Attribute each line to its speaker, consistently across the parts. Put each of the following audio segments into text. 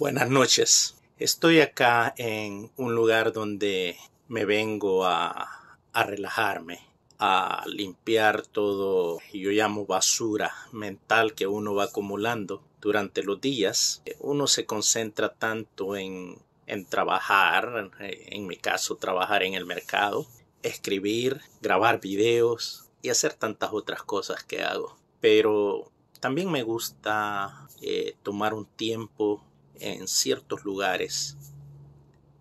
Speaker 1: Buenas noches. Estoy acá en un lugar donde me vengo a, relajarme, a limpiar todo, yo llamo basura mental que uno va acumulando durante los días. Uno se concentra tanto en, trabajar, en mi caso trabajar en el mercado, escribir, grabar videos y hacer tantas otras cosas que hago. Pero también me gusta eh, tomar un tiempo en ciertos lugares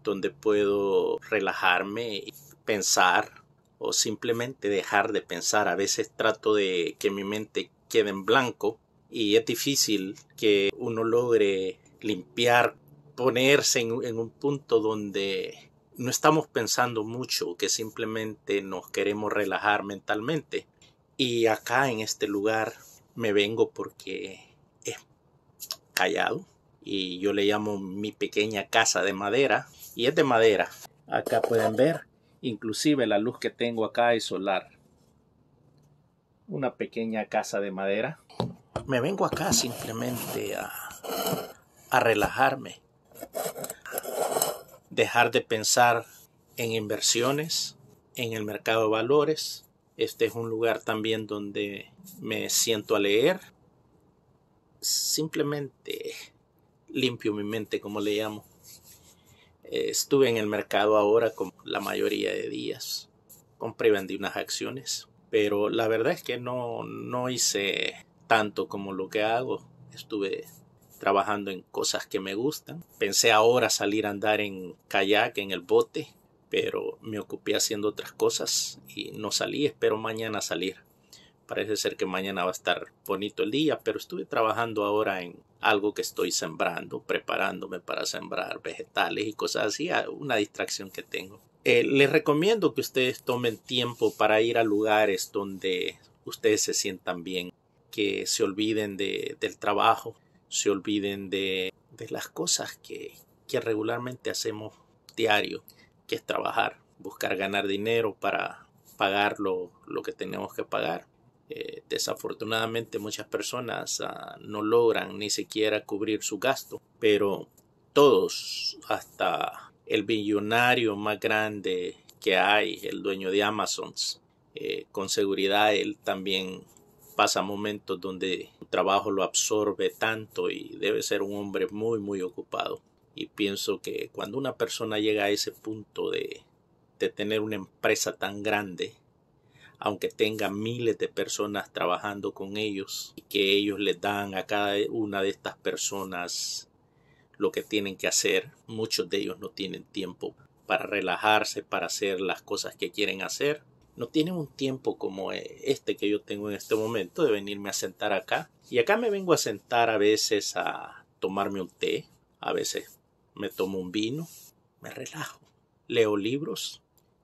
Speaker 1: donde puedo relajarme y pensar o simplemente dejar de pensar. A veces trato de que mi mente quede en blanco y es difícil que uno logre limpiar, ponerse en, un punto donde no estamos pensando mucho, que simplemente nos queremos relajar mentalmente. Y acá en este lugar me vengo porque es callado, y yo le llamo mi pequeña casa de madera y es de madera. Acá pueden ver, inclusive la luz que tengo acá es solar. Una pequeña casa de madera. Me vengo acá simplemente a, a relajarme, dejar de pensar en inversiones, en el mercado de valores. Este es un lugar también donde me siento a leer. Simplemente limpio mi mente, como le llamo. Eh, estuve en el mercado ahora como la mayoría de días. Compré y vendí unas acciones. Pero la verdad es que no, no hice tanto como lo que hago. Estuve trabajando en cosas que me gustan. Pensé ahora salir a andar en kayak, en el bote, pero me ocupé haciendo otras cosas y no salí. Espero mañana salir. Parece ser que mañana va a estar bonito el día, pero estuve trabajando ahora en algo que estoy sembrando, preparándome para sembrar vegetales y cosas así, una distracción que tengo. Eh, les recomiendo que ustedes tomen tiempo para ir a lugares donde ustedes se sientan bien, que se olviden del trabajo, se olviden de, las cosas que, regularmente hacemos diario, que es trabajar, buscar ganar dinero para pagar lo que tenemos que pagar eh, desafortunadamente muchas personas ah, no logran ni siquiera cubrir su gasto, pero todos, hasta el millonario más grande que hay, el dueño de Amazon, eh, con seguridad él también pasa momentos donde su trabajo lo absorbe tanto y debe ser un hombre muy, muy ocupado. Y pienso que cuando una persona llega a ese punto de, de tener una empresa tan grande, aunque tenga miles de personas trabajando con ellos y que ellos les dan a cada una de estas personas lo que tienen que hacer. Muchos de ellos no tienen tiempo para relajarse, para hacer las cosas que quieren hacer. No tienen un tiempo como e, este que yo tengo en este momento de venirme a sentar acá. Y acá me vengo a sentar a veces a tomarme un té, a veces me tomo un vino, me relajo, leo libros,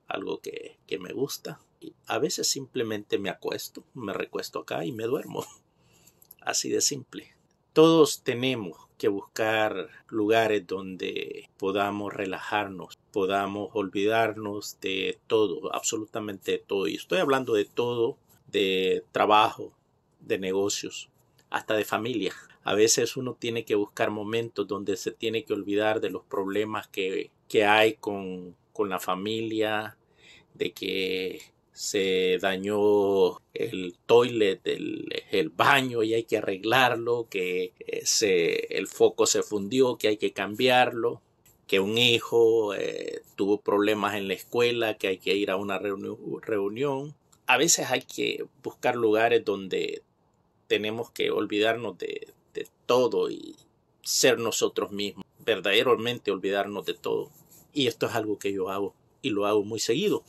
Speaker 1: algo que, me gusta. Y a veces simplemente me acuesto, me recuesto acá y me duermo. Así de simple. Todos tenemos que buscar lugares donde podamos relajarnos, podamos olvidarnos de todo, absolutamente de todo. Y estoy hablando de todo, de trabajo, de negocios, hasta de familia. A veces uno tiene que buscar momentos donde se tiene que olvidar de los problemas que hay con con la familia, de que se dañó el toilet, el, baño y hay que arreglarlo, que eh, se, el foco se fundió, que hay que cambiarlo, que un hijo eh, tuvo problemas en la escuela, que hay que ir a una reunión. A veces hay que buscar lugares donde tenemos que olvidarnos de todo y ser nosotros mismos, verdaderamente olvidarnos de todo. Y esto es algo que yo hago y lo hago muy seguido.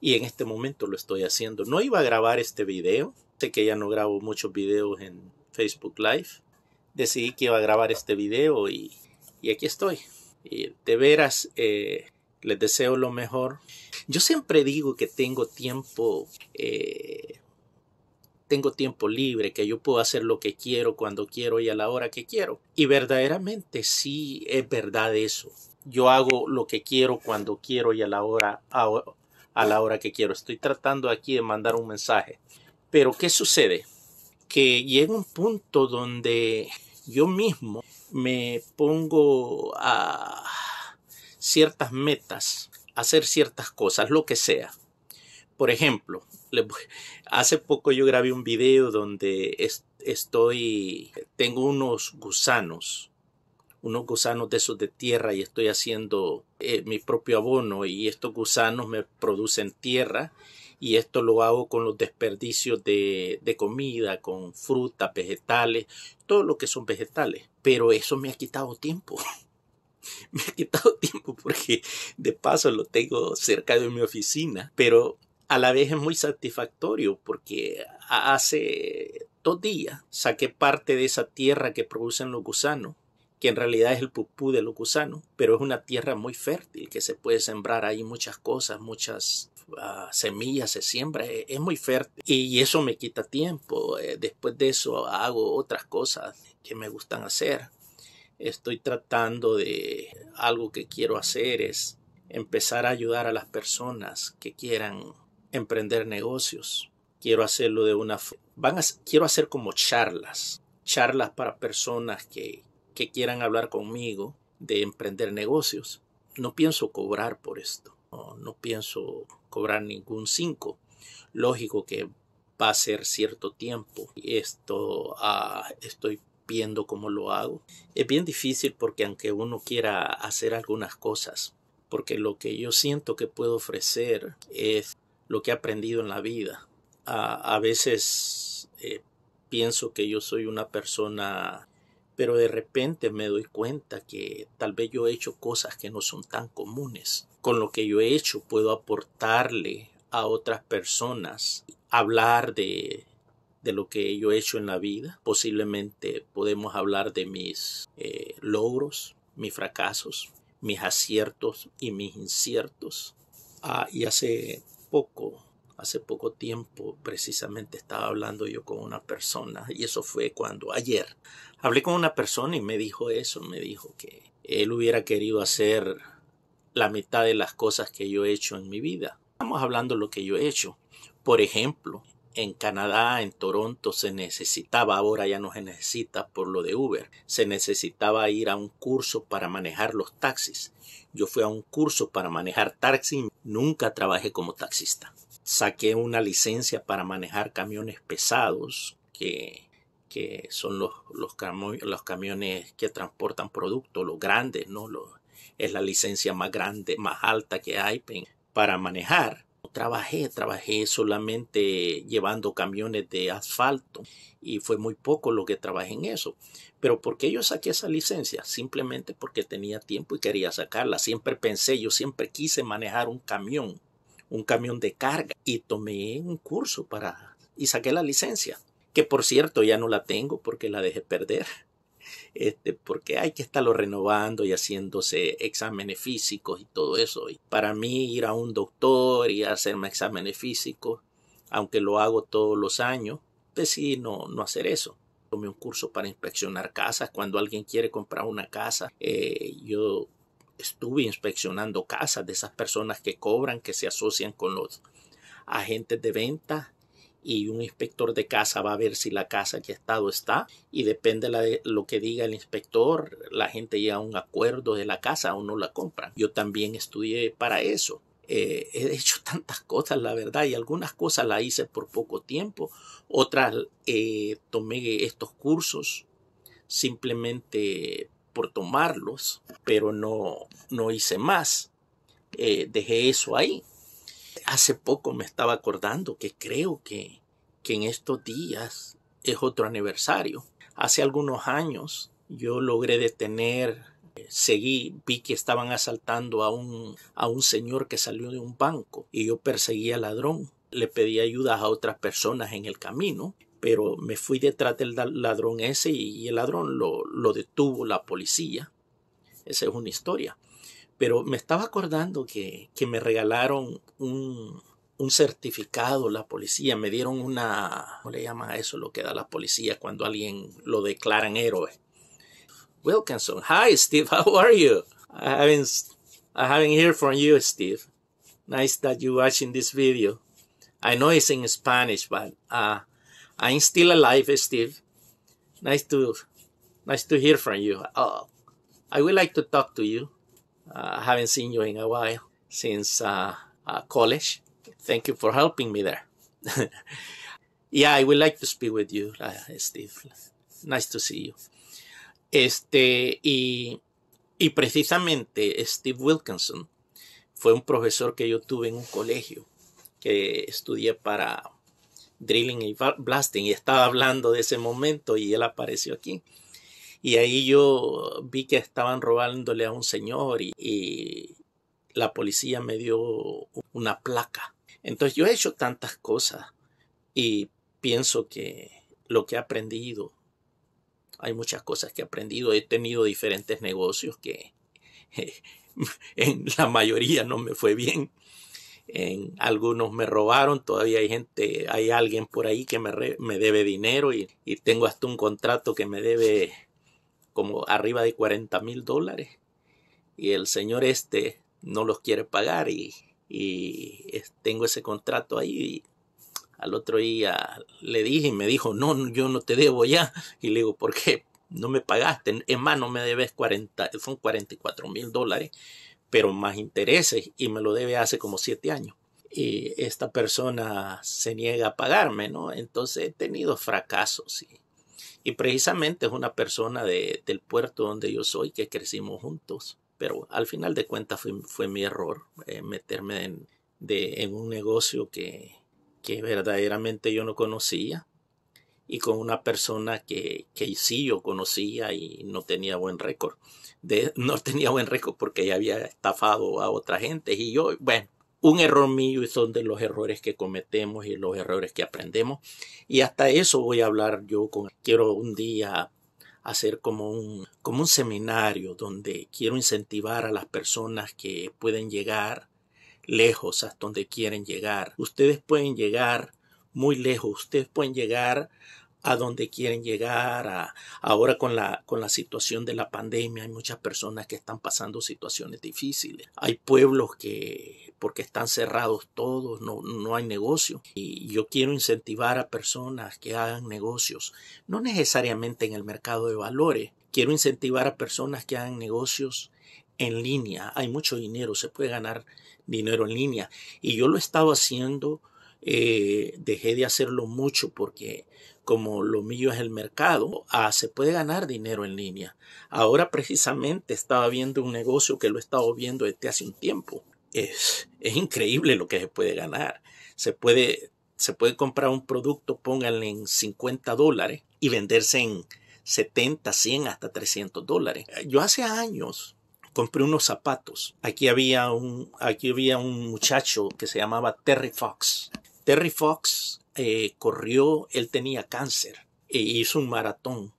Speaker 1: Y en este momento lo estoy haciendo. No iba a grabar este video. Sé que ya no grabo muchos videos en Facebook Live. Decidí que iba a grabar este video y, aquí estoy. Y de veras, eh, les deseo lo mejor. Yo siempre digo que tengo tiempo. Eh, tengo tiempo libre, que yo puedo hacer lo que quiero, cuando quiero y a la hora que quiero. Y verdaderamente sí es verdad eso yo hago lo que quiero, cuando quiero y a la hora, a, la hora que quiero. Estoy tratando aquí de mandar un mensaje. Pero ¿qué sucede? Que llega un punto donde yo mismo me pongo a ciertas metas, hacer ciertas cosas, lo que sea. Por ejemplo, hace poco yo grabé un video donde estoy, tengo unos gusanos unos gusanos de esos de tierra y estoy haciendo eh, mi propio abono y estos gusanos me producen tierra y esto lo hago con los desperdicios de, de comida, con frutas, vegetales, todo lo que son vegetales. Pero eso me ha quitado tiempo me ha quitado tiempo porque de paso lo tengo cerca de mi oficina, pero a la vez es muy satisfactorio porque hace dos días saqué parte de esa tierra que producen los gusanos que en realidad es el pupú de Lucusano, pero es una tierra muy fértil que se puede sembrar ahí muchas cosas, muchas ah, semillas se siembra, e-, es, muy fértil y eso me quita tiempo. Eh, después de eso hago otras cosas que me gustan hacer. Estoy tratando de algo que quiero hacer es empezar a ayudar a las personas que quieran emprender negocios. Quiero hacerlo de una forma, quiero hacer como charlas, charlas para personas que que quieran hablar conmigo de emprender negocios. No pienso cobrar por esto, no, pienso cobrar ningún cinco. Lógico que va a ser cierto tiempo. Esto ah, estoy viendo cómo lo hago. Es bien difícil porque aunque uno quiera hacer algunas cosas, porque lo que yo siento que puedo ofrecer es lo que he aprendido en la vida. Ah, a, veces eh, pienso que yo soy una persona pero de repente me doy cuenta que tal vez yo he hecho cosas que no son tan comunes. Con lo que yo he hecho puedo aportarle a otras personas, hablar de, lo que yo he hecho en la vida. Posiblemente podemos hablar de mis eh, logros, mis fracasos, mis aciertos y mis inciertos. Ah, y hace poco Hace poco tiempo precisamente estaba hablando yo con una persona y eso fue cuando ayer hablé con una persona y me dijo eso, me dijo que él hubiera querido hacer la mitad de las cosas que yo he hecho en mi vida. Estamos hablando de lo que yo he hecho. Por ejemplo, en Canadá, en Toronto, se necesitaba, ahora ya no se necesita por lo de Uber, se necesitaba ir a un curso para manejar los taxis. Yo fui a un curso para manejar taxi, nunca trabajé como taxista saqué una licencia para manejar camiones pesados, que, son los, los, camiones que transportan productos, los grandes, ¿no? lo es la licencia más grande, más alta que hay para manejar. Trabajé, trabajé solamente llevando camiones de asfalto y fue muy poco lo que trabajé en eso. Pero ¿por qué yo saqué esa licencia? Simplemente porque tenía tiempo y quería sacarla. Siempre pensé, yo siempre quise manejar un camión un camión de carga y tomé un curso para y saqué la licencia, que por cierto ya no la tengo porque la dejé perder. Este, porque hay que estarlo renovando y haciéndose exámenes físicos y todo eso. Y para mí ir a un doctor y hacerme exámenes físicos, aunque lo hago todos los años, decidí no, hacer eso. Tomé un curso para inspeccionar casas. Cuando alguien quiere comprar una casa, eh, yo estuve inspeccionando casas de esas personas que cobran, que se asocian con los agentes de venta y un inspector de casa va a ver si la casa que ha estado está y depende de lo que diga el inspector, la gente llega a un acuerdo de la casa o no la compra. Yo también estudié para eso. Eh, he hecho tantas cosas, la verdad, y algunas cosas las hice por poco tiempo, otras eh, tomé estos cursos simplemente por tomarlos, pero no, no hice más. Eh, dejé eso ahí. Hace poco me estaba acordando que creo que, que en estos días es otro aniversario. Hace algunos años yo logré detener, eh, seguí, vi que estaban asaltando a un, a un señor que salió de un banco y yo perseguí al ladrón. Le pedí ayuda a otras personas en el camino pero me fui detrás del ladrón ese y el ladrón lo, detuvo la policía. Esa es una historia. Pero me estaba acordando que, me regalaron un, certificado la policía, me dieron una, ¿cómo le llama eso lo que da la policía cuando alguien lo declaran héroe? Wilkinson, hi Steve, how are you? I haven't, I haven't heard from you, Steve. Nice that you're watching this video. I know it's in Spanish, but uh, I'm still alive, Steve. Nice to, nice to hear from you. Oh, I would like to talk to you. Uh, I haven't seen you in a while since uh, uh college. Thank you for helping me there. yeah, I would like to speak with you, Steve. Nice to see you. Este, y, y precisamente Steve Wilkinson fue un profesor que yo tuve en un colegio que estudié para Drilling y Blasting y estaba hablando de ese momento y él apareció aquí. Y ahí yo vi que estaban robándole a un señor y, y la policía me dio una placa. Entonces yo he hecho tantas cosas y pienso que lo que he aprendido, hay muchas cosas que he aprendido, he tenido diferentes negocios que en la mayoría no me fue bien en, algunos me robaron, todavía hay gente, hay alguien por ahí que me, me debe dinero y, tengo hasta un contrato que me debe como arriba de 40 mil dólares y el señor este no los quiere pagar y, y tengo ese contrato ahí al otro día le dije y me dijo no, yo no te debo ya y le digo ¿por qué? No me pagaste, en mano me debes 40, son 44 mil dólares pero más intereses y me lo debe hace como siete años. Y esta persona se niega a pagarme, ¿no? Entonces he tenido fracasos y, y precisamente es una persona del puerto donde yo soy que crecimos juntos. Pero al final de cuentas fue, mi error eh, meterme en, de, en un negocio que, que verdaderamente yo no conocía y con una persona que, que sí yo conocía y no tenía buen récord no tenía buen récord porque ya había estafado a otra gente y yo, bueno, un error mío y son de los errores que cometemos y los errores que aprendemos. Y hasta eso voy a hablar yo con, quiero un día hacer como un, como un seminario donde quiero incentivar a las personas que pueden llegar lejos hasta donde quieren llegar. Ustedes pueden llegar muy lejos, ustedes pueden llegar a dónde quieren llegar, a, ahora con la, con la situación de la pandemia hay muchas personas que están pasando situaciones difíciles, hay pueblos que porque están cerrados todos, no, hay negocio y yo quiero incentivar a personas que hagan negocios, no necesariamente en el mercado de valores, quiero incentivar a personas que hagan negocios en línea, hay mucho dinero, se puede ganar dinero en línea y yo lo he estado haciendo eh, dejé de hacerlo mucho porque como lo mío es el mercado, ah, se puede ganar dinero en línea. Ahora precisamente estaba viendo un negocio que lo he estado viendo desde hace un tiempo. Es, es increíble lo que se puede ganar. Se puede, se puede comprar un producto, pónganle en 50 dólares y venderse en 70, 100, hasta 300 dólares. Eh, yo hace años compré unos zapatos. Aquí había un, aquí había un muchacho que se llamaba Terry Fox. Terry Fox eh, corrió, él tenía cáncer e hizo un maratón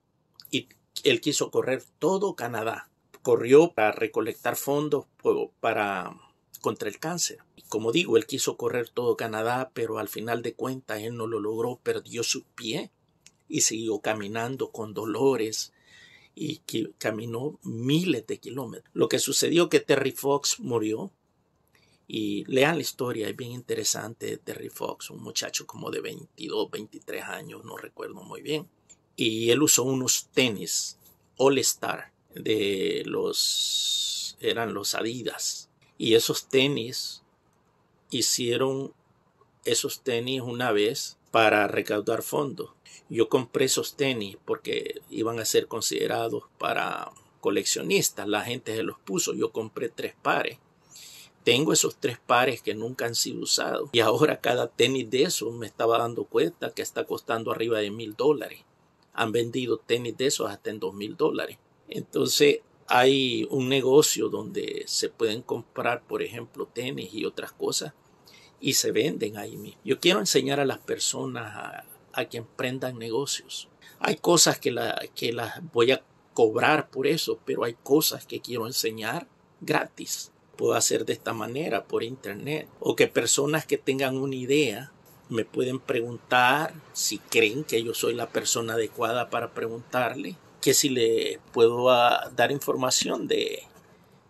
Speaker 1: y él quiso correr todo Canadá. Corrió para recolectar fondos para, contra el cáncer. Como digo, él quiso correr todo Canadá, pero al final de cuentas él no lo logró, perdió su pie y siguió caminando con dolores y caminó miles de kilómetros. Lo que sucedió que Terry Fox murió y lean la historia, es bien interesante Terry Fox, un muchacho como de 22, 23 años, no recuerdo muy bien. Y él usó unos tenis All Star de los, eran los Adidas. Y esos tenis hicieron esos tenis una vez para recaudar fondos. Yo compré esos tenis porque iban a ser considerados para coleccionistas. La gente se los puso. Yo compré tres pares tengo esos tres pares que nunca han sido usados y ahora cada tenis de esos me estaba dando cuenta que está costando arriba de mil dólares. Han vendido tenis de esos hasta en dos mil dólares. Entonces hay un negocio donde se pueden comprar, por ejemplo, tenis y otras cosas y se venden ahí mismo. Yo quiero enseñar a las personas a, a que emprendan negocios. Hay cosas que, la, que las voy a cobrar por eso, pero hay cosas que quiero enseñar gratis puedo hacer de esta manera por internet o que personas que tengan una idea me pueden preguntar si creen que yo soy la persona adecuada para preguntarle, que si le puedo ah, dar información de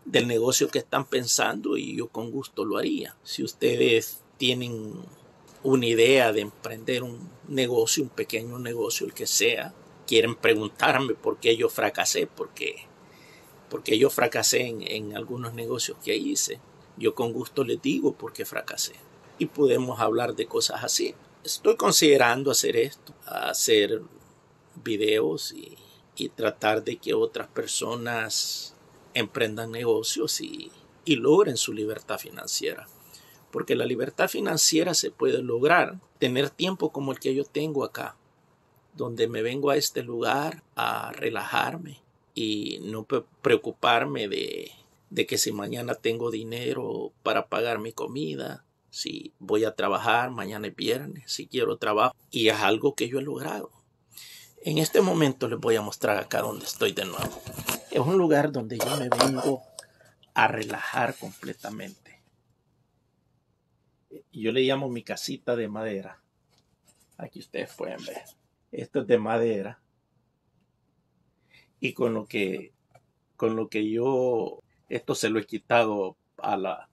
Speaker 1: del negocio que están pensando y yo con gusto lo haría. Si ustedes tienen una idea de emprender un negocio, un pequeño negocio, el que sea, quieren preguntarme por qué yo fracasé, porque porque yo fracasé en, algunos negocios que hice. Yo con gusto les digo por qué fracasé. Y podemos hablar de cosas así. Estoy considerando hacer esto, hacer videos y, tratar de que otras personas emprendan negocios y logren su libertad financiera. Porque la libertad financiera se puede lograr tener tiempo como el que yo tengo acá, donde me vengo a este lugar a relajarme, y no preocuparme de, que si mañana tengo dinero para pagar mi comida, si voy a trabajar mañana es viernes, si quiero trabajo, y es algo que yo he logrado. En este momento les voy a mostrar acá donde estoy de nuevo. Es un lugar donde yo me vengo a relajar completamente. Yo le llamo mi casita de madera. Aquí ustedes pueden ver. Esto es de madera y con lo que, con lo que yo, esto se lo he quitado a, la,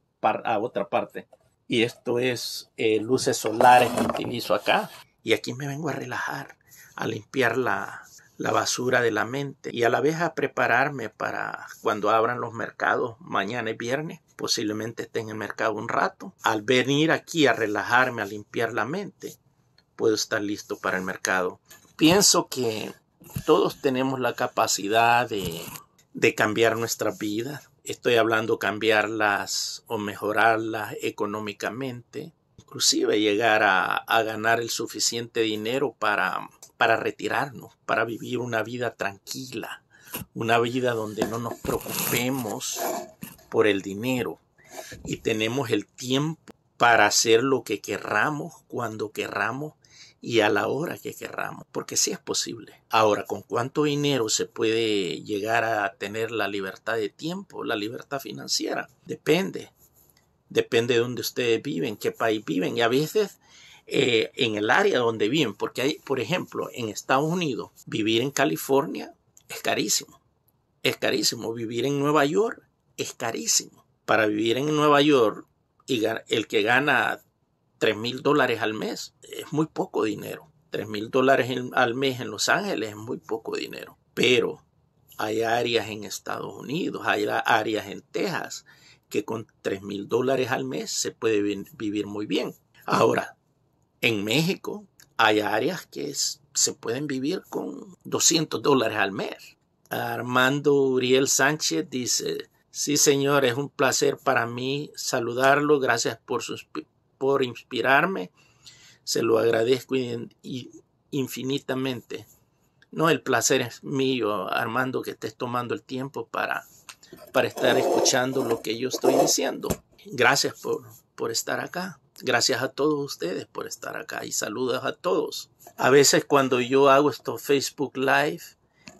Speaker 1: otra parte. Y esto es eh, luces solares que utilizo acá. Y aquí me vengo a relajar, a limpiar la, la basura de la mente y a la vez a prepararme para cuando abran los mercados mañana es viernes, posiblemente esté en el mercado un rato. Al venir aquí a relajarme, a limpiar la mente, puedo estar listo para el mercado. Pienso que todos tenemos la capacidad de, cambiar nuestras vidas. Estoy hablando cambiarlas o mejorarlas económicamente, inclusive llegar a, a, ganar el suficiente dinero para, para retirarnos, para vivir una vida tranquila, una vida donde no nos preocupemos por el dinero y tenemos el tiempo para hacer lo que querramos, cuando querramos y a la hora que querramos, porque sí es posible. Ahora, ¿con cuánto dinero se puede llegar a tener la libertad de tiempo, la libertad financiera? Depende. Depende de dónde ustedes viven, qué país viven y a veces eh, en el área donde viven, porque hay, por ejemplo, en Estados Unidos, vivir en California es carísimo. Es carísimo. Vivir en Nueva York es carísimo. Para vivir en Nueva York y el que gana 3,000 mil dólares al mes es muy poco dinero. 3,000 mil dólares al mes en Los Ángeles es muy poco dinero. Pero hay áreas en Estados Unidos, hay áreas en Texas que con 3,000 mil dólares al mes se puede vivir muy bien. Ahora, en México hay áreas que se pueden vivir con 200 dólares al mes. Armando Uriel Sánchez dice, sí señor, es un placer para mí saludarlo, gracias por sus por inspirarme. Se lo agradezco infinitamente. No, el placer es mío, Armando, que estés tomando el tiempo para, para estar escuchando lo que yo estoy diciendo. Gracias por, por estar acá. Gracias a todos ustedes por estar acá y saludos a todos. A veces cuando yo hago estos Facebook Live,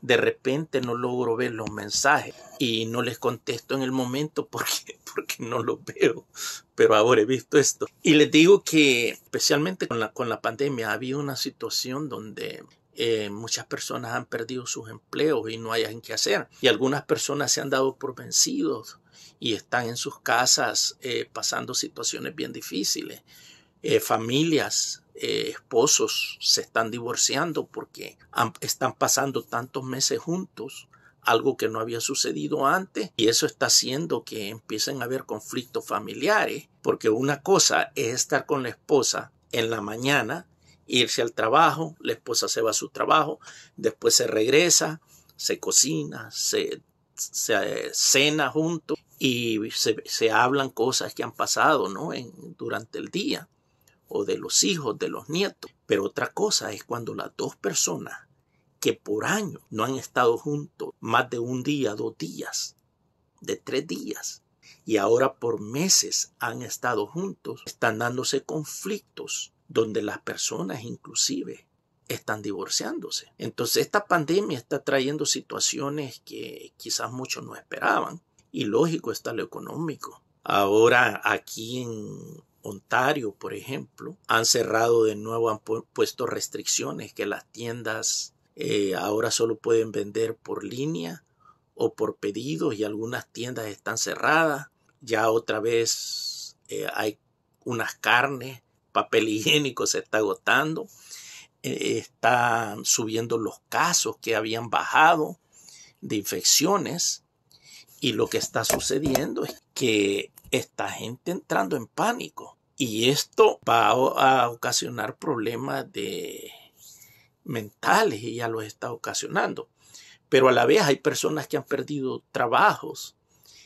Speaker 1: de repente no logro ver los mensajes y no les contesto en el momento porque, porque no los veo, pero ahora he visto esto. Y les digo que especialmente con la, con la pandemia había una situación donde eh, muchas personas han perdido sus empleos y no hay en qué hacer. Y algunas personas se han dado por vencidos y están en sus casas eh, pasando situaciones bien difíciles. Eh, familias eh, esposos se están divorciando porque están pasando tantos meses juntos, algo que no había sucedido antes, y eso está haciendo que empiecen a haber conflictos familiares, porque una cosa es estar con la esposa en la mañana, irse al trabajo, la esposa se va a su trabajo, después se regresa, se cocina, se, eh, cena juntos y se, hablan cosas que han pasado ¿no? durante el día o de los hijos, de los nietos. Pero otra cosa es cuando las dos personas que por año no han estado juntos más de un día, dos días, de tres días, y ahora por meses han estado juntos, están dándose conflictos donde las personas inclusive están divorciándose. Entonces esta pandemia está trayendo situaciones que quizás muchos no esperaban y lógico está lo económico. Ahora aquí en Ontario, por ejemplo, han cerrado de nuevo, han puesto restricciones que las tiendas eh, ahora solo pueden vender por línea o por pedidos y algunas tiendas están cerradas. Ya otra vez eh, hay unas carnes, papel higiénico se está agotando, eh, están subiendo los casos que habían bajado de infecciones y lo que está sucediendo es que está gente entrando en pánico. Y esto va a ocasionar problemas de mentales y ya los está ocasionando. Pero a la vez hay personas que han perdido trabajos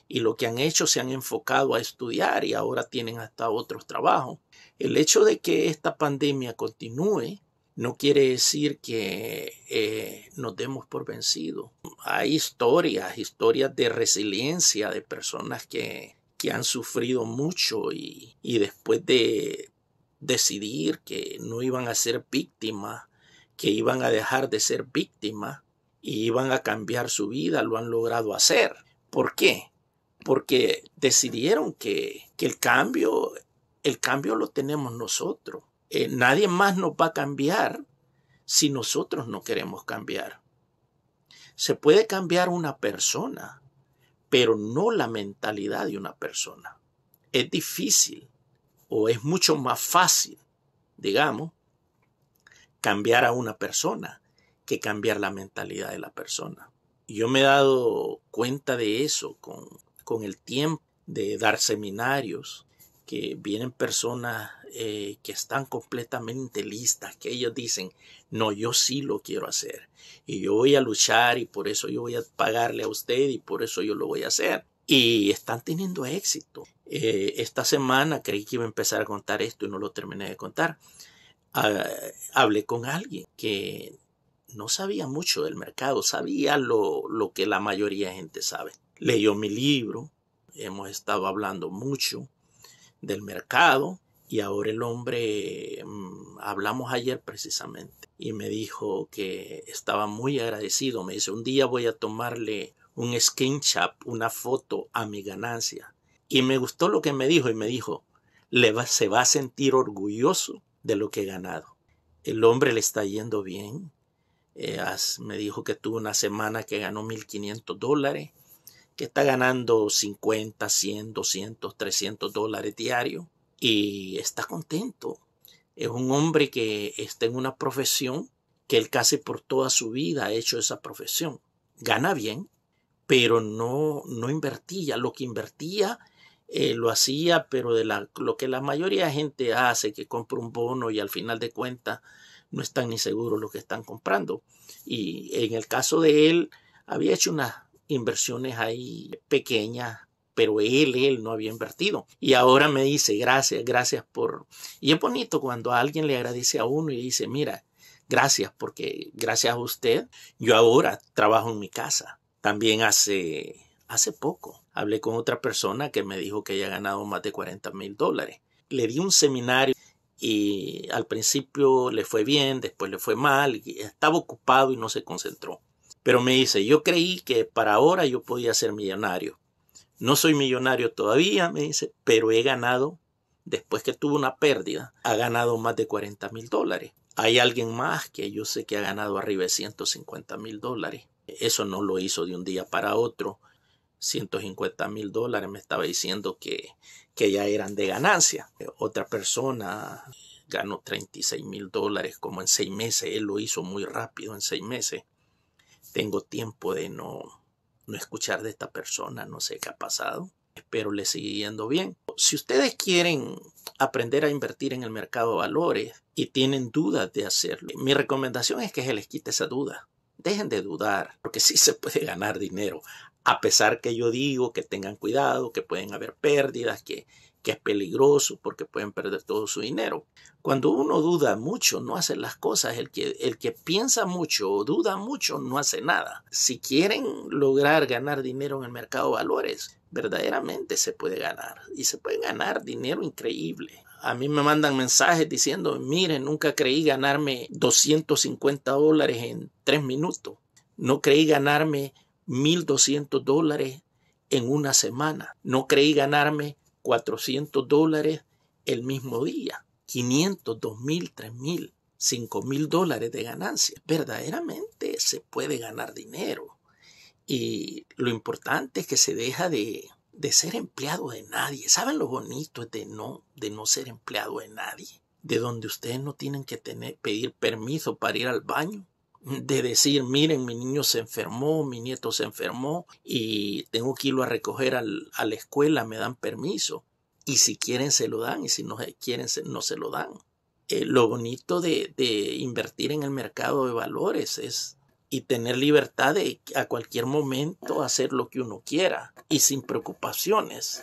Speaker 1: y lo que han hecho se han enfocado a estudiar y ahora tienen hasta otros trabajos. El hecho de que esta pandemia continúe no quiere decir que eh, nos demos por vencidos. Hay historias, historias de resiliencia de personas que han sufrido mucho y, después de decidir que no iban a ser víctimas, que iban a dejar de ser víctimas y iban a cambiar su vida, lo han logrado hacer. ¿Por qué? Porque decidieron que, el cambio, el cambio lo tenemos nosotros. Eh, nadie más nos va a cambiar si nosotros no queremos cambiar. Se puede cambiar una persona, pero no la mentalidad de una persona. Es difícil o es mucho más fácil, digamos, cambiar a una persona que cambiar la mentalidad de la persona. yo me he dado cuenta de eso con, el tiempo de dar seminarios, que vienen personas eh, que están completamente listas, que ellos dicen, no, yo sí lo quiero hacer. Y yo voy a luchar y por eso yo voy a pagarle a usted y por eso yo lo voy a hacer. Y están teniendo éxito. Eh, esta semana creí que iba a empezar a contar esto y no lo terminé de contar. Ah, hablé con alguien que no sabía mucho del mercado, sabía lo, lo que la mayoría de gente sabe. Leyó mi libro, hemos estado hablando mucho del mercado y ahora el hombre mm, hablamos ayer precisamente y me dijo que estaba muy agradecido. Me dice, un día voy a tomarle un screenshot, una foto a mi ganancia. Y me gustó lo que me dijo y me dijo, le va, se va a sentir orgulloso de lo que he ganado. El hombre le está yendo bien. Eh, me dijo que tuvo una semana que ganó 1.500 dólares, que está ganando 50, 100, 200, 300 dólares diario y está contento. Es un hombre que está en una profesión que él casi por toda su vida ha hecho esa profesión. Gana bien, pero no, no invertía. Lo que invertía eh, lo hacía, pero de lo que la mayoría de gente hace, que compra un bono y al final de cuentas no están ni seguros lo que están comprando. Y en el caso de él, había hecho unas inversiones ahí pequeñas pero él, él no había invertido. Y ahora me dice, gracias, gracias por... Y es bonito cuando alguien le agradece a uno y dice, mira, gracias, porque gracias a usted, yo ahora trabajo en mi casa. También hace, hace poco hablé con otra persona que me dijo que había ganado más de 40 mil dólares. Le di un seminario y al principio le fue bien, después le fue mal, estaba ocupado y no se concentró. Pero me dice, yo creí que para ahora yo podía ser millonario, no soy millonario todavía, me dice, pero he ganado, después que tuvo una pérdida, ha ganado más de 40 mil dólares. Hay alguien más que yo sé que ha ganado arriba de 150 mil dólares. Eso no lo hizo de un día para otro. 150 mil dólares me estaba diciendo que, que ya eran de ganancia. Otra persona ganó 36 mil dólares como en seis meses. Él lo hizo muy rápido en seis meses. Tengo tiempo de no, no escuchar de esta persona, no sé qué ha pasado. Espero le siga yendo bien. Si ustedes quieren aprender a invertir en el mercado de valores y tienen dudas de hacerlo, mi recomendación es que se les quite esa duda. Dejen de dudar, porque sí se puede ganar dinero. A pesar que yo digo que tengan cuidado, que pueden haber pérdidas, que, que es peligroso porque pueden perder todo su dinero. Cuando uno duda mucho, no hace las cosas. El que, el que piensa mucho o duda mucho, no hace nada. Si quieren lograr ganar dinero en el mercado de valores, verdaderamente se puede ganar. Y se puede ganar dinero increíble. A mí me mandan mensajes diciendo, miren, nunca creí ganarme 250 dólares en tres minutos. No creí ganarme 1.200 dólares en una semana. No creí ganarme 400 dólares el mismo día, 500, 2.000, 3.000, 5.000 dólares de ganancia. Verdaderamente se puede ganar dinero y lo importante es que se deja de, ser empleado de nadie. ¿Saben lo bonito de no, de no ser empleado de nadie? De donde ustedes no tienen que tener, pedir permiso para ir al baño, de decir, miren, mi niño se enfermó, mi nieto se enfermó y tengo que irlo a recoger a la escuela, me dan permiso. Y si quieren, se lo dan y si no quieren, no se lo dan. Eh, lo bonito de, de, invertir en el mercado de valores es y tener libertad de a cualquier momento hacer lo que uno quiera y sin preocupaciones,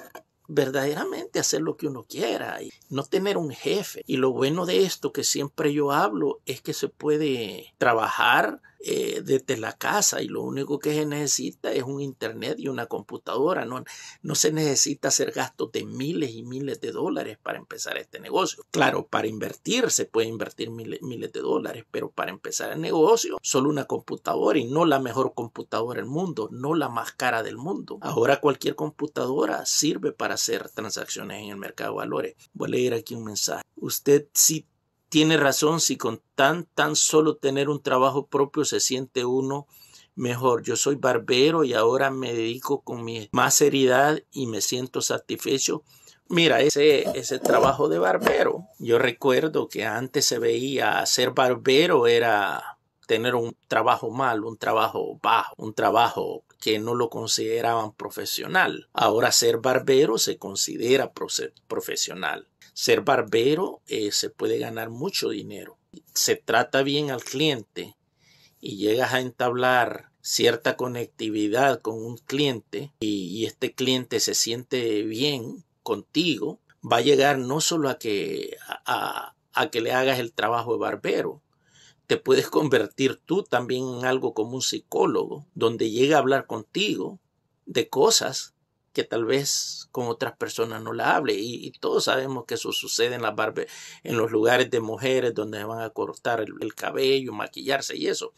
Speaker 1: verdaderamente hacer lo que uno quiera y no tener un jefe. Y lo bueno de esto que siempre yo hablo es que se puede trabajar eh, desde la casa y lo único que se necesita es un internet y una computadora. No, no se necesita hacer gastos de miles y miles de dólares para empezar este negocio. Claro, para invertir se puede invertir miles, de dólares, pero para empezar el negocio solo una computadora y no la mejor computadora del mundo, no la más cara del mundo. Ahora cualquier computadora sirve para hacer transacciones en el mercado de valores. Voy a leer aquí un mensaje. Usted sí tiene razón si con tan, tan solo tener un trabajo propio se siente uno mejor. Yo soy barbero y ahora me dedico con mi más seriedad y me siento satisfecho. Mira, ese, ese trabajo de barbero. Yo recuerdo que antes se veía ser barbero era tener un trabajo mal, un trabajo bajo, un trabajo que no lo consideraban profesional. Ahora ser barbero se considera profesional. Ser barbero eh, se puede ganar mucho dinero. Se trata bien al cliente y llegas a entablar cierta conectividad con un cliente y, este cliente se siente bien contigo, va a llegar no solo a que, a, a que le hagas el trabajo de barbero, te puedes convertir tú también en algo como un psicólogo, donde llega a hablar contigo de cosas que tal vez con otras personas no la hable. Y, todos sabemos que eso sucede en, la barbe, en los lugares de mujeres donde van a cortar el, cabello, maquillarse y eso,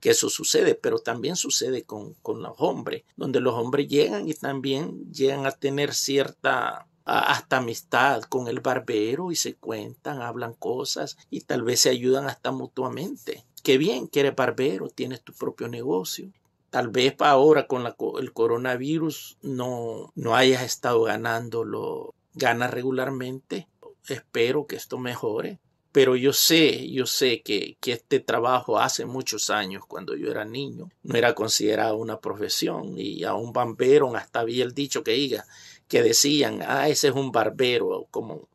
Speaker 1: que eso sucede, pero también sucede con, con los hombres, donde los hombres llegan y también llegan a tener cierta hasta amistad con el barbero y se cuentan, hablan cosas y tal vez se ayudan hasta mutuamente. Qué bien que eres barbero, tienes tu propio negocio tal vez ahora con el coronavirus no, no hayas estado ganando lo ganas regularmente. Espero que esto mejore. Pero yo sé, yo sé que, este trabajo hace muchos años, cuando yo era niño, no era considerado una profesión. Y a un bambero, hasta había el dicho que diga, que decían, ah, ese es un barbero, como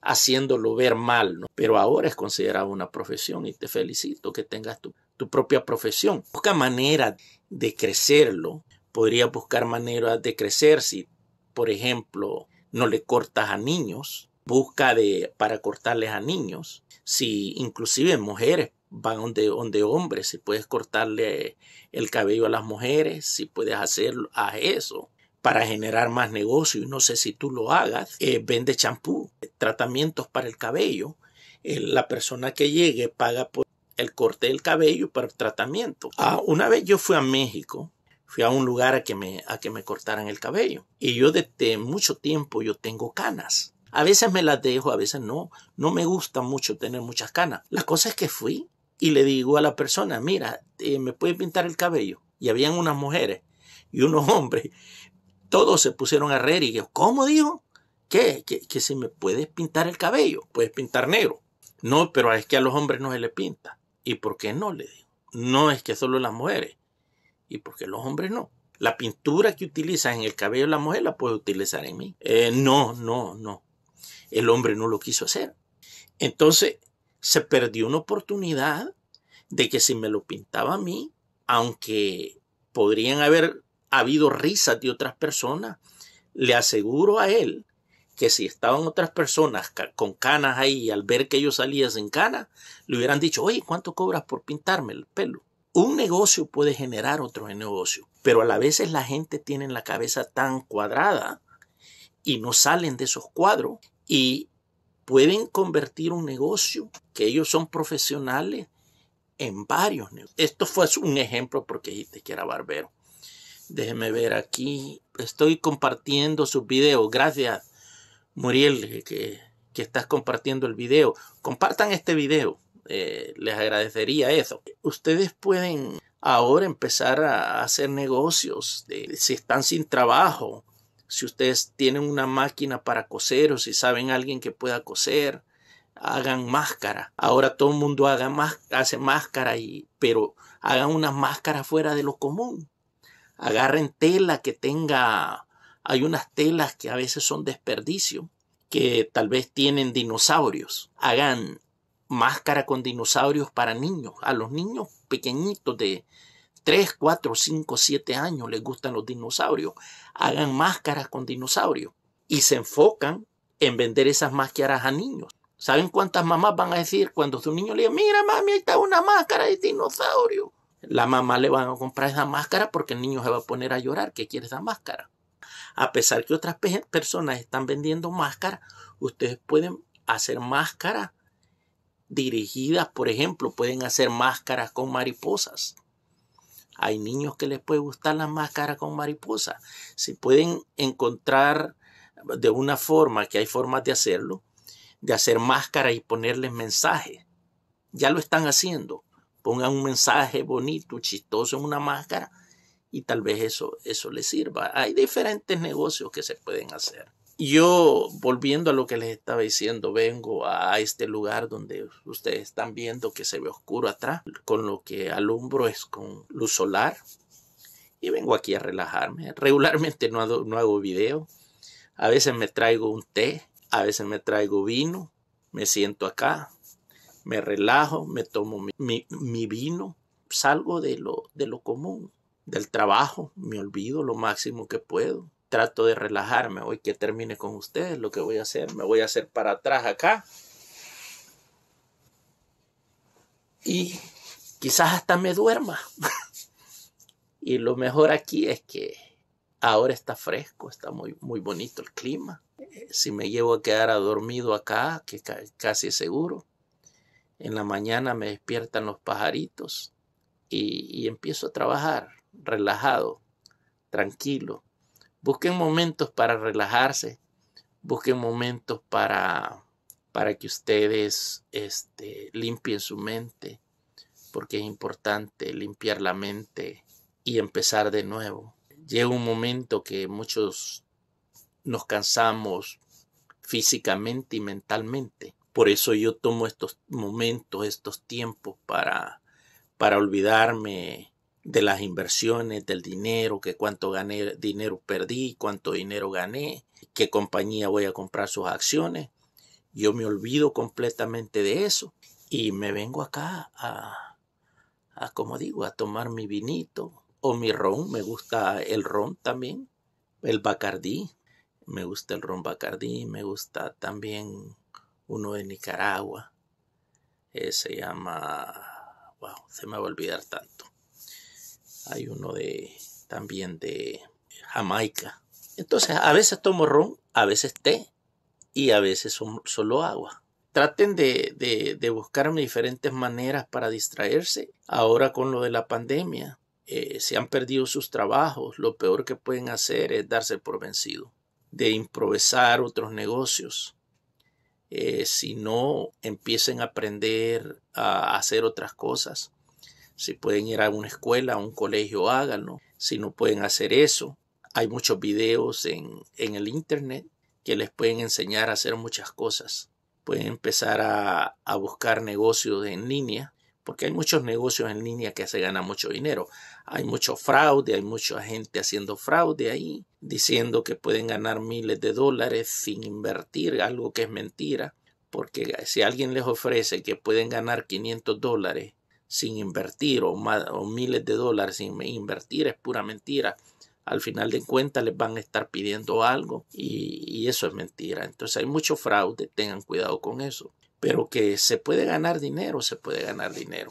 Speaker 1: haciéndolo ver mal. Pero ahora es considerado una profesión y te felicito que tengas tu, tu propia profesión. Busca manera de crecerlo, podría buscar maneras de crecer si, por ejemplo, no le cortas a niños, busca de, para cortarles a niños, si inclusive mujeres van donde, donde hombres, si puedes cortarle el cabello a las mujeres, si puedes hacer a eso para generar más negocio y no sé si tú lo hagas, eh, vende champú, tratamientos para el cabello, eh, la persona que llegue paga por el corte del cabello para tratamiento. Ah. ah, una vez yo fui a México, fui a un lugar a que me, a que me cortaran el cabello. Y yo desde mucho tiempo yo tengo canas. A veces me las dejo, a veces no. No me gusta mucho tener muchas canas. La cosa es que fui y le digo a la persona, mira, eh, ¿me puedes pintar el cabello? Y habían unas mujeres y unos hombres. Todos se pusieron a reír y yo, ¿cómo digo? ¿Qué? ¿Que, que si me puedes pintar el cabello? Puedes pintar negro. No, pero es que a los hombres no se le pinta. ¿Y por qué no? Le digo. No es que solo las mujeres. ¿Y por qué los hombres no? La pintura que utilizas en el cabello de la mujer la puede utilizar en mí. Eh, no, no, no. El hombre no lo quiso hacer. Entonces, se perdió una oportunidad de que si me lo pintaba a mí, aunque podrían haber habido risas de otras personas, le aseguro a él que si estaban otras personas con canas ahí al ver que yo salía sin canas, le hubieran dicho, oye, ¿cuánto cobras por pintarme el pelo? Un negocio puede generar otro negocio, pero a la vez la gente tiene la cabeza tan cuadrada y no salen de esos cuadros y pueden convertir un negocio que ellos son profesionales en varios negocios. Esto fue un ejemplo porque dijiste que era barbero. Déjeme ver aquí. Estoy compartiendo sus videos. Gracias. Muriel, eh, que, estás compartiendo el video. Compartan este video. Eh, les agradecería eso. Ustedes pueden ahora empezar a hacer negocios. si están sin trabajo, si ustedes tienen una máquina para coser o si saben alguien que pueda coser, hagan máscara. Ahora todo el mundo haga hace máscara, y, pero hagan una máscara fuera de lo común. Agarren tela que tenga hay unas telas que a veces son desperdicio, que tal vez tienen dinosaurios. Hagan máscara con dinosaurios para niños. A los niños pequeñitos de 3, 4, 5, 7 años les gustan los dinosaurios. Hagan máscaras con dinosaurios. Y se enfocan en vender esas máscaras a niños. ¿Saben cuántas mamás van a decir cuando su niño le diga, mira mami, ahí está una máscara de dinosaurio? La mamá le van a comprar esa máscara porque el niño se va a poner a llorar que quiere esa máscara a pesar que otras personas están vendiendo máscaras, ustedes pueden hacer máscaras dirigidas, por ejemplo, pueden hacer máscaras con mariposas. Hay niños que les puede gustar las máscaras con mariposas. Se pueden encontrar de una forma, que hay formas de hacerlo, de hacer máscaras y ponerles mensajes. Ya lo están haciendo. Pongan un mensaje bonito, chistoso en una máscara y tal vez eso, eso le sirva. Hay diferentes negocios que se pueden hacer. Yo, volviendo a lo que les estaba diciendo, vengo a este lugar donde ustedes están viendo que se ve oscuro atrás, con lo que alumbro es con luz solar, y vengo aquí a relajarme. Regularmente no hago, no hago video, a veces me traigo un té, a veces me traigo vino, me siento acá, me relajo, me tomo mi, vino, salgo de lo, de lo común del trabajo, me olvido lo máximo que puedo. Trato de relajarme hoy que termine con ustedes, lo que voy a hacer, me voy a hacer para atrás acá. Y quizás hasta me duerma. y lo mejor aquí es que ahora está fresco, está muy, muy bonito el clima. Eh, si me llevo a quedar adormido acá, que casi seguro, en la mañana me despiertan los pajaritos y empiezo a trabajar relajado, tranquilo. Busquen momentos para relajarse, busquen momentos para, para que ustedes este, limpien su mente, porque es importante limpiar la mente y empezar de nuevo. Llega un momento que muchos nos cansamos físicamente y mentalmente. Por eso yo tomo estos momentos, estos tiempos para, para olvidarme de las inversiones, del dinero, que cuánto gané, dinero perdí, cuánto dinero gané, qué compañía voy a comprar sus acciones. Yo me olvido completamente de eso y me vengo acá a, como digo, a tomar mi vinito o mi ron. Me gusta el ron también, el bacardí. Me gusta el ron bacardí, me gusta también uno de Nicaragua. Eh, se llama, wow, se me va a olvidar tanto hay uno de también de Jamaica. Entonces, a veces tomo ron, a veces té y a veces solo agua. Traten de, de, diferentes maneras para distraerse. Ahora con lo de la pandemia, eh, se han perdido sus trabajos. Lo peor que pueden hacer es darse por vencido, de improvisar otros negocios. Eh, si no, empiecen a aprender a hacer otras cosas si pueden ir a una escuela, a un colegio, háganlo. Si no pueden hacer eso, hay muchos videos en, el Internet que les pueden enseñar a hacer muchas cosas. Pueden empezar a, a buscar negocios en línea, porque hay muchos negocios en línea que se gana mucho dinero. Hay mucho fraude, hay mucha gente haciendo fraude ahí, diciendo que pueden ganar miles de dólares sin invertir, algo que es mentira, porque si alguien les ofrece que pueden ganar 500 dólares sin invertir o, miles de dólares sin invertir es pura mentira. Al final de cuentas les van a estar pidiendo algo y eso es mentira. Entonces hay mucho fraude, tengan cuidado con eso. Pero que se puede ganar dinero, se puede ganar dinero.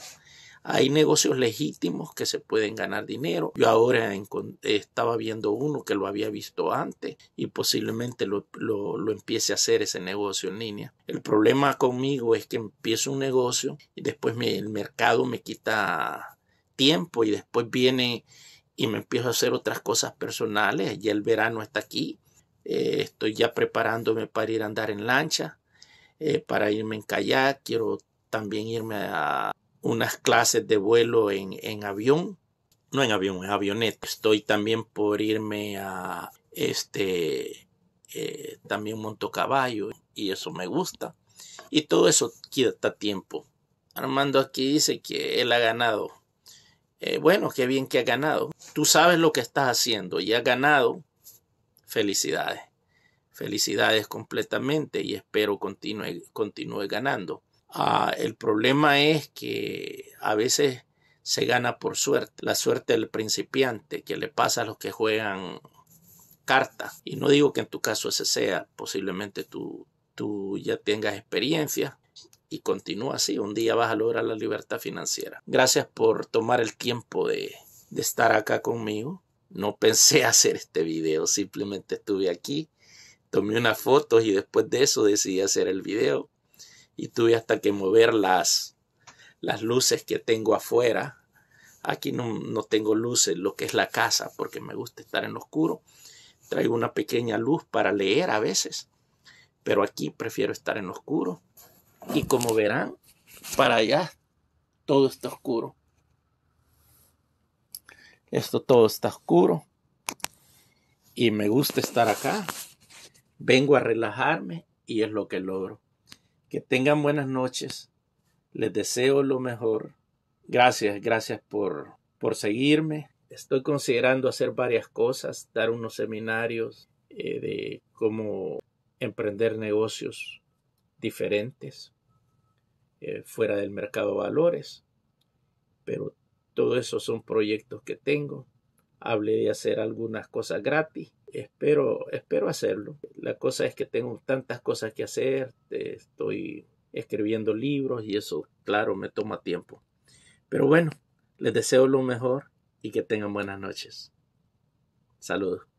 Speaker 1: Hay negocios legítimos que se pueden ganar dinero. Yo ahora estaba viendo uno que lo había visto antes y posiblemente lo, empiece a hacer ese negocio en línea. El problema conmigo es que empiezo un negocio y después el mercado me quita tiempo y después viene y me empiezo a hacer otras cosas personales. Ya el verano está aquí. Eh, estoy ya preparándome para ir a andar en lancha, eh, para irme en kayak. Quiero también irme a unas clases de vuelo en, avión, no en avión, en avioneta. Estoy también por irme a este, eh, también monto caballo y eso me gusta. Y todo eso quita tiempo. Armando aquí dice que él ha ganado. Eh, bueno, qué bien que ha ganado. Tú sabes lo que estás haciendo y ha ganado. Felicidades. Felicidades completamente y espero continúe, continúe ganando. Ah, el problema es que a veces se gana por suerte, la suerte del principiante que le pasa a los que juegan cartas Y no digo que en tu caso ese sea, posiblemente tú, tú ya tengas experiencia y continúa así. Un día vas a lograr la libertad financiera. Gracias por tomar el tiempo de, de estar acá conmigo. No pensé hacer este video, simplemente estuve aquí, tomé unas fotos y después de eso decidí hacer el video y tuve hasta que mover las, las luces que tengo afuera. Aquí no, no, tengo luces, lo que es la casa, porque me gusta estar en oscuro. Traigo una pequeña luz para leer a veces, pero aquí prefiero estar en oscuro. Y como verán, para allá todo está oscuro. Esto todo está oscuro. Y me gusta estar acá. Vengo a relajarme y es lo que logro. Que tengan buenas noches. Les deseo lo mejor. Gracias, gracias por, por seguirme. Estoy considerando hacer varias cosas, dar unos seminarios eh, de cómo emprender negocios diferentes eh, fuera del mercado de valores. Pero todo eso son proyectos que tengo hablé de hacer algunas cosas gratis. Espero, espero hacerlo. La cosa es que tengo tantas cosas que hacer, estoy escribiendo libros y eso, claro, me toma tiempo. Pero bueno, les deseo lo mejor y que tengan buenas noches. Saludos.